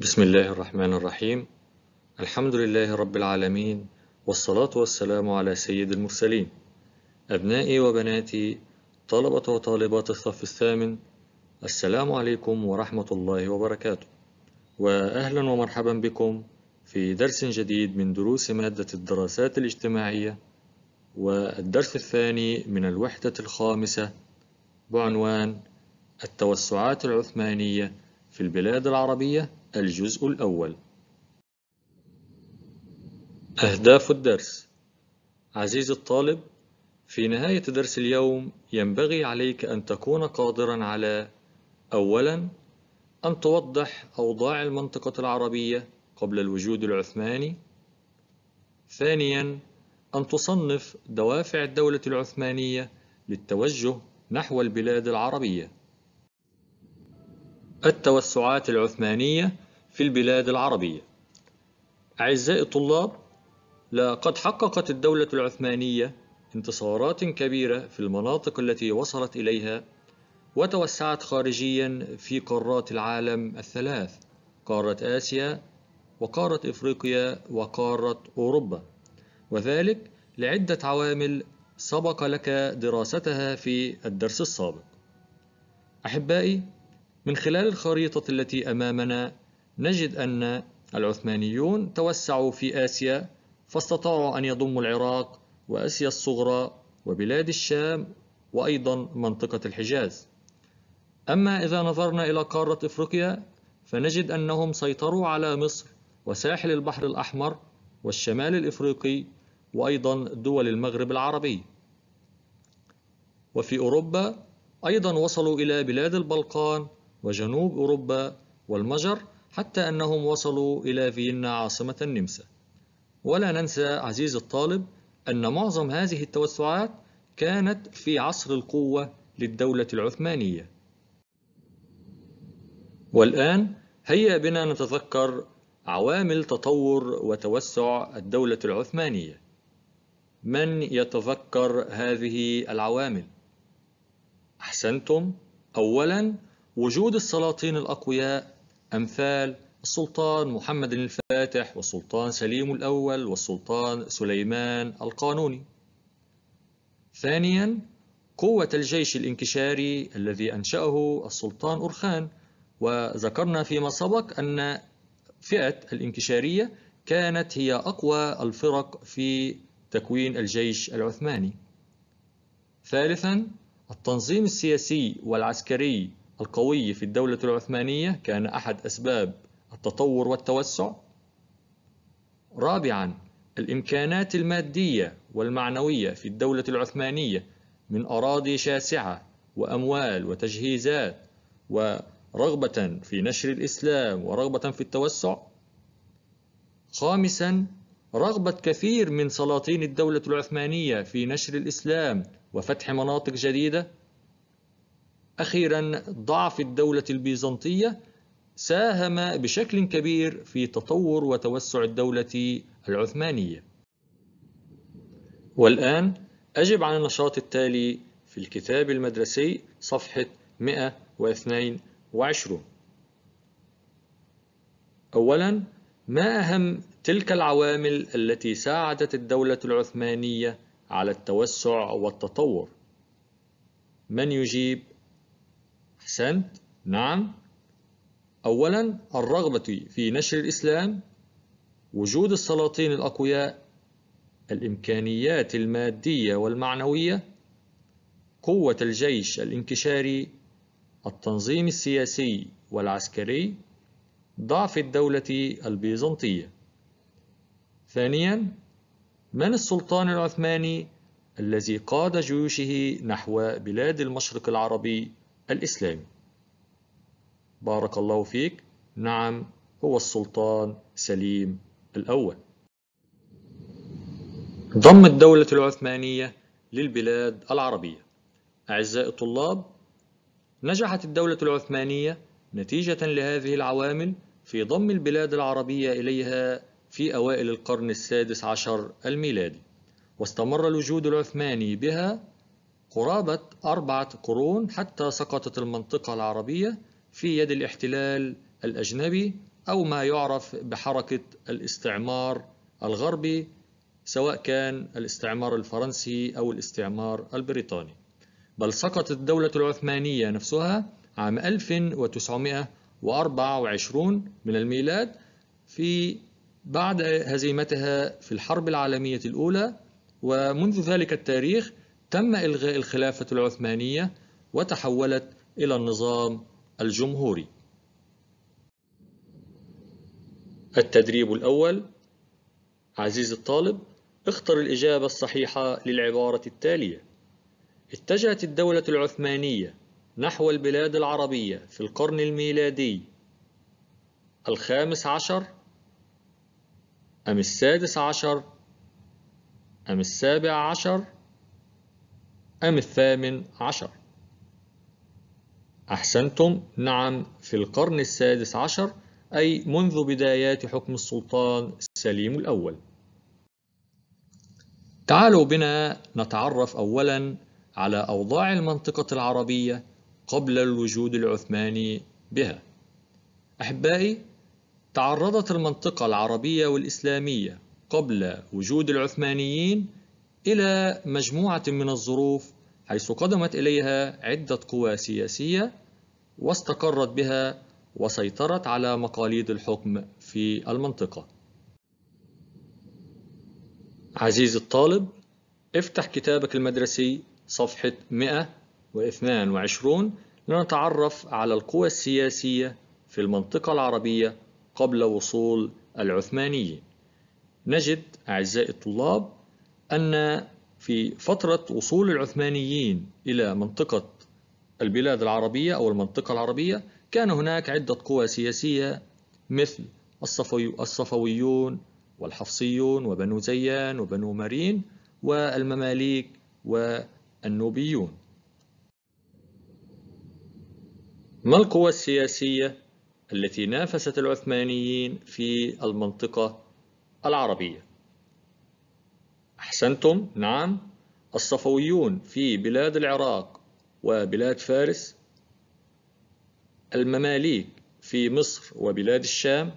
بسم الله الرحمن الرحيم الحمد لله رب العالمين والصلاة والسلام على سيد المرسلين أبنائي وبناتي طلبة وطالبات الصف الثامن السلام عليكم ورحمة الله وبركاته وأهلا ومرحبا بكم في درس جديد من دروس مادة الدراسات الاجتماعية والدرس الثاني من الوحدة الخامسة بعنوان التوسعات العثمانية في البلاد العربية الجزء الأول أهداف الدرس عزيزي الطالب في نهاية درس اليوم ينبغي عليك أن تكون قادرا على أولا أن توضح أوضاع المنطقة العربية قبل الوجود العثماني ثانيا أن تصنف دوافع الدولة العثمانية للتوجه نحو البلاد العربية التوسعات العثمانية في البلاد العربية أعزائي الطلاب لقد حققت الدولة العثمانية انتصارات كبيرة في المناطق التي وصلت إليها وتوسعت خارجيا في قارات العالم الثلاث قارة آسيا وقارة إفريقيا وقارة أوروبا وذلك لعدة عوامل سبق لك دراستها في الدرس السابق. أحبائي من خلال الخريطة التي أمامنا نجد أن العثمانيون توسعوا في آسيا فاستطاعوا أن يضموا العراق وآسيا الصغرى وبلاد الشام وأيضا منطقة الحجاز أما إذا نظرنا إلى قارة إفريقيا فنجد أنهم سيطروا على مصر وساحل البحر الأحمر والشمال الإفريقي وأيضا دول المغرب العربي وفي أوروبا أيضا وصلوا إلى بلاد البلقان وجنوب أوروبا والمجر حتى أنهم وصلوا إلى فيينا عاصمة النمسا ولا ننسى عزيز الطالب أن معظم هذه التوسعات كانت في عصر القوة للدولة العثمانية والآن هيا بنا نتذكر عوامل تطور وتوسع الدولة العثمانية من يتذكر هذه العوامل؟ أحسنتم أولاً وجود السلاطين الأقوياء أمثال السلطان محمد الفاتح والسلطان سليم الأول والسلطان سليمان القانوني ثانيا قوة الجيش الانكشاري الذي أنشأه السلطان أرخان وذكرنا فيما سبق أن فئة الانكشارية كانت هي أقوى الفرق في تكوين الجيش العثماني ثالثا التنظيم السياسي والعسكري القوية في الدولة العثمانية كان أحد أسباب التطور والتوسع. رابعاً الإمكانات المادية والمعنوية في الدولة العثمانية من أراضي شاسعة وأموال وتجهيزات ورغبة في نشر الإسلام ورغبة في التوسع. خامساً رغبة كثير من سلاطين الدولة العثمانية في نشر الإسلام وفتح مناطق جديدة أخيرا ضعف الدولة البيزنطية ساهم بشكل كبير في تطور وتوسع الدولة العثمانية والآن أجب عن النشاط التالي في الكتاب المدرسي صفحة 122 أولا ما أهم تلك العوامل التي ساعدت الدولة العثمانية على التوسع والتطور؟ من يجيب؟ أحسنت نعم أولا الرغبة في نشر الإسلام وجود السلاطين الأقوياء الإمكانيات المادية والمعنوية قوة الجيش الانكشاري التنظيم السياسي والعسكري ضعف الدولة البيزنطية ثانيا من السلطان العثماني الذي قاد جيوشه نحو بلاد المشرق العربي الإسلامي بارك الله فيك نعم هو السلطان سليم الأول ضم الدولة العثمانية للبلاد العربية أعزائي الطلاب نجحت الدولة العثمانية نتيجة لهذه العوامل في ضم البلاد العربية إليها في أوائل القرن السادس عشر الميلادي واستمر الوجود العثماني بها قرابة أربعة قرون حتى سقطت المنطقة العربية في يد الاحتلال الأجنبي أو ما يعرف بحركة الاستعمار الغربي سواء كان الاستعمار الفرنسي أو الاستعمار البريطاني بل سقطت الدولة العثمانية نفسها عام 1924 من الميلاد في بعد هزيمتها في الحرب العالمية الأولى ومنذ ذلك التاريخ تم إلغاء الخلافة العثمانية وتحولت إلى النظام الجمهوري. التدريب الأول عزيزي الطالب اختر الإجابة الصحيحة للعبارة التالية اتجهت الدولة العثمانية نحو البلاد العربية في القرن الميلادي الخامس عشر أم السادس عشر أم السابع عشر أم الثامن عشر أحسنتم نعم في القرن السادس عشر أي منذ بدايات حكم السلطان سليم الأول تعالوا بنا نتعرف أولا على أوضاع المنطقة العربية قبل الوجود العثماني بها أحبائي تعرضت المنطقة العربية والإسلامية قبل وجود العثمانيين إلى مجموعة من الظروف حيث قدمت إليها عدة قوى سياسية واستقرت بها وسيطرت على مقاليد الحكم في المنطقة. عزيزي الطالب، افتح كتابك المدرسي صفحة 122 لنتعرف على القوى السياسية في المنطقة العربية قبل وصول العثمانيين. نجد أعزائي الطلاب أن في فترة وصول العثمانيين إلى منطقة البلاد العربية أو المنطقة العربية كان هناك عدة قوى سياسية مثل الصفويون والحفصيون وبنو زيان وبنو مارين والمماليك والنوبيون ما القوى السياسية التي نافست العثمانيين في المنطقة العربية؟ أحسنتم نعم الصفويون في بلاد العراق وبلاد فارس المماليك في مصر وبلاد الشام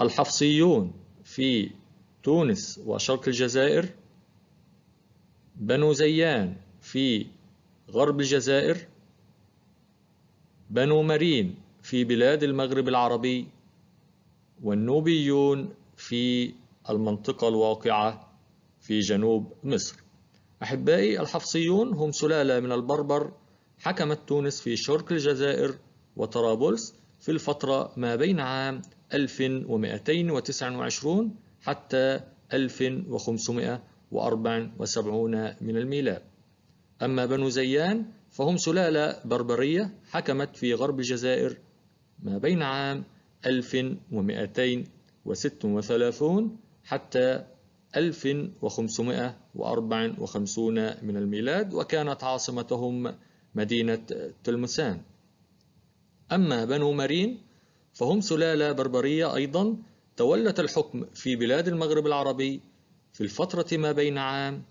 الحفصيون في تونس وشرق الجزائر بنو زيان في غرب الجزائر بنو مرين في بلاد المغرب العربي والنوبيون في المنطقة الواقعة في جنوب مصر أحبائي الحفصيون هم سلالة من البربر حكمت تونس في شرق الجزائر وطرابلس في الفترة ما بين عام 1229 حتى 1574 من الميلاد أما بنو زيان فهم سلالة بربرية حكمت في غرب الجزائر ما بين عام 1236 حتى 1554 من الميلاد وكانت عاصمتهم مدينة تلمسان أما بنو مارين فهم سلالة بربرية أيضا تولت الحكم في بلاد المغرب العربي في الفترة ما بين عام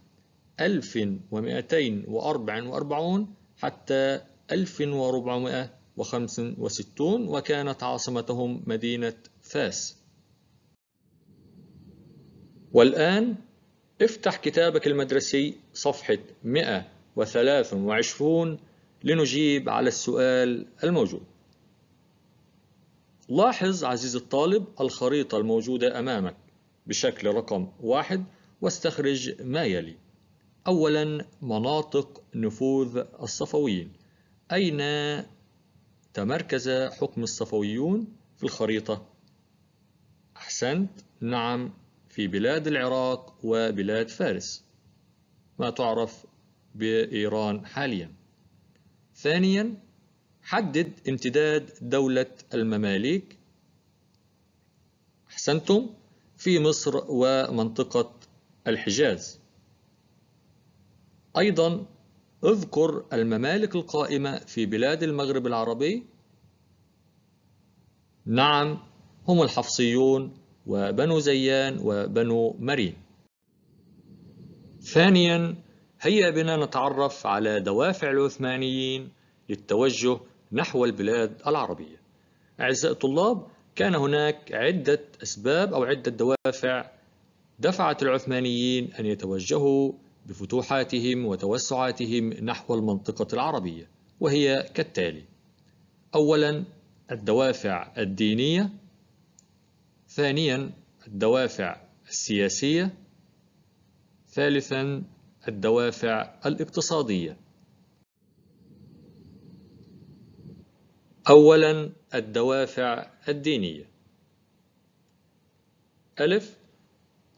1244 حتى 1465 وكانت عاصمتهم مدينة فاس والآن افتح كتابك المدرسي صفحة 123 لنجيب على السؤال الموجود لاحظ عزيزي الطالب الخريطة الموجودة أمامك بشكل رقم واحد واستخرج ما يلي أولا مناطق نفوذ الصفويين أين تمركز حكم الصفويون في الخريطة؟ أحسنت نعم في بلاد العراق وبلاد فارس ما تعرف بإيران حاليا ثانيا حدد امتداد دولة المماليك أحسنتم في مصر ومنطقة الحجاز أيضا اذكر الممالك القائمة في بلاد المغرب العربي نعم هم الحفصيون وبنو زيان وبنو مري ثانيا هيا بنا نتعرف على دوافع العثمانيين للتوجه نحو البلاد العربية أعزائي الطلاب كان هناك عدة أسباب أو عدة دوافع دفعت العثمانيين أن يتوجهوا بفتوحاتهم وتوسعاتهم نحو المنطقة العربية وهي كالتالي أولا الدوافع الدينية ثانيا الدوافع السياسية ثالثا الدوافع الاقتصادية أولا الدوافع الدينية ألف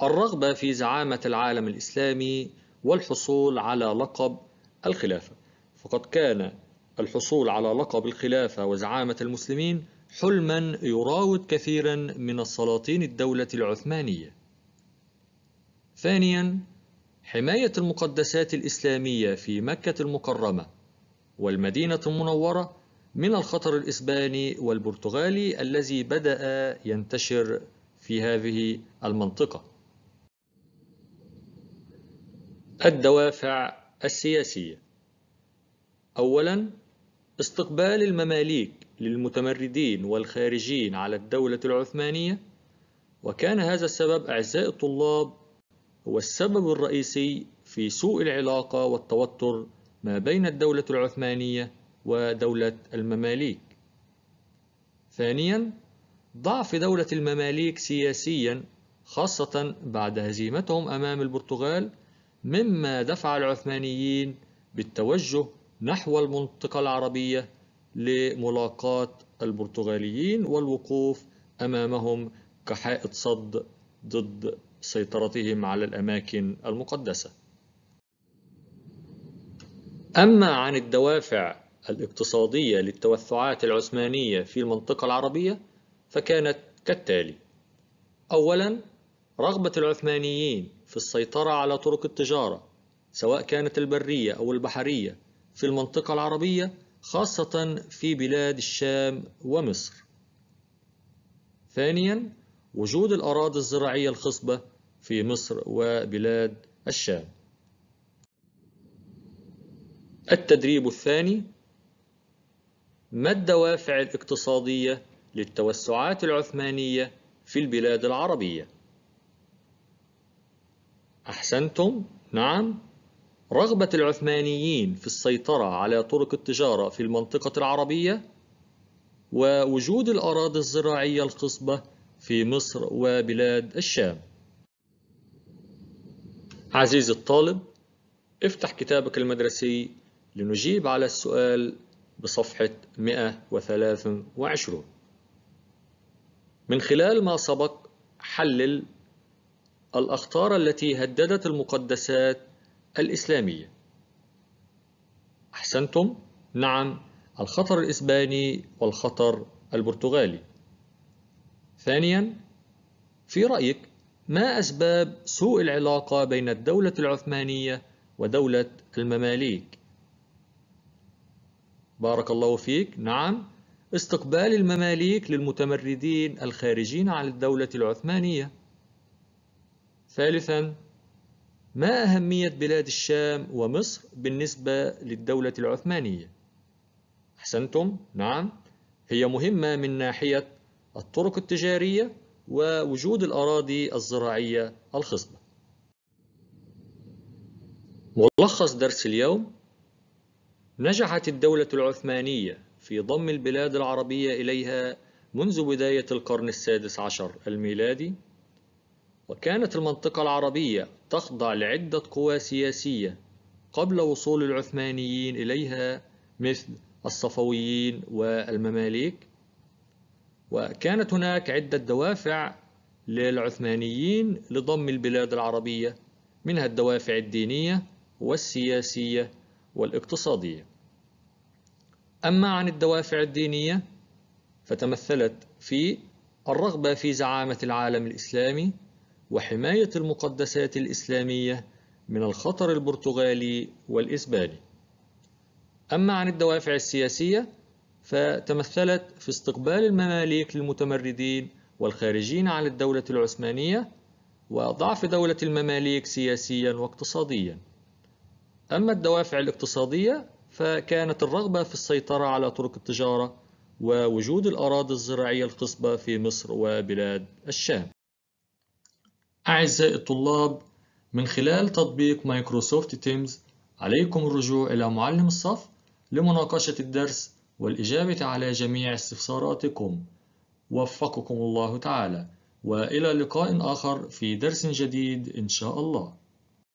الرغبة في زعامة العالم الإسلامي والحصول على لقب الخلافة فقد كان الحصول على لقب الخلافة وزعامة المسلمين حلما يراود كثيرا من السلاطين الدولة العثمانية. ثانيا حماية المقدسات الإسلامية في مكة المكرمة والمدينة المنورة من الخطر الإسباني والبرتغالي الذي بدأ ينتشر في هذه المنطقة. الدوافع السياسية أولا استقبال المماليك للمتمردين والخارجين على الدولة العثمانية وكان هذا السبب أعزائي الطلاب هو السبب الرئيسي في سوء العلاقة والتوتر ما بين الدولة العثمانية ودولة المماليك. ثانياً، ضعف دولة المماليك سياسياً خاصة بعد هزيمتهم أمام البرتغال، مما دفع العثمانيين بالتوجه نحو المنطقة العربية لملاقاة البرتغاليين والوقوف أمامهم كحائط صد ضد سيطرتهم على الأماكن المقدسة. أما عن الدوافع الاقتصادية للتوسعات العثمانية في المنطقة العربية فكانت كالتالي: أولاً رغبة العثمانيين في السيطرة على طرق التجارة سواء كانت البرية أو البحرية في المنطقة العربية خاصة في بلاد الشام ومصر. ثانيا وجود الأراضي الزراعية الخصبة في مصر وبلاد الشام. التدريب الثاني ما الدوافع الاقتصادية للتوسعات العثمانية في البلاد العربية؟ أحسنتم؟ نعم رغبة العثمانيين في السيطرة على طرق التجارة في المنطقة العربية ووجود الأراضي الزراعية الخصبة في مصر وبلاد الشام عزيزي الطالب افتح كتابك المدرسي لنجيب على السؤال بصفحة 123 من خلال ما سبق حلل الأخطار التي هددت المقدسات الإسلامية أحسنتم؟ نعم الخطر الإسباني والخطر البرتغالي ثانيا في رأيك ما أسباب سوء العلاقة بين الدولة العثمانية ودولة المماليك؟ بارك الله فيك نعم استقبال المماليك للمتمردين الخارجين عن الدولة العثمانية ثالثا ما أهمية بلاد الشام ومصر بالنسبة للدولة العثمانية؟ أحسنتم؟ نعم، هي مهمة من ناحية الطرق التجارية ووجود الأراضي الزراعية الخصبة. ملخص درس اليوم: نجحت الدولة العثمانية في ضم البلاد العربية إليها منذ بداية القرن السادس عشر الميلادي وكانت المنطقة العربية تخضع لعدة قوى سياسية قبل وصول العثمانيين إليها مثل الصفويين والمماليك وكانت هناك عدة دوافع للعثمانيين لضم البلاد العربية منها الدوافع الدينية والسياسية والاقتصادية أما عن الدوافع الدينية فتمثلت في الرغبة في زعامة العالم الإسلامي وحماية المقدسات الإسلامية من الخطر البرتغالي والإسباني. أما عن الدوافع السياسية فتمثلت في استقبال المماليك للمتمردين والخارجين عن الدولة العثمانية وضعف دولة المماليك سياسيا واقتصاديا. أما الدوافع الاقتصادية فكانت الرغبة في السيطرة على طرق التجارة ووجود الأراضي الزراعية الخصبة في مصر وبلاد الشام. أعزائي الطلاب من خلال تطبيق مايكروسوفت تيمز عليكم الرجوع إلى معلم الصف لمناقشة الدرس والإجابة على جميع استفساراتكم وفقكم الله تعالى وإلى لقاء آخر في درس جديد إن شاء الله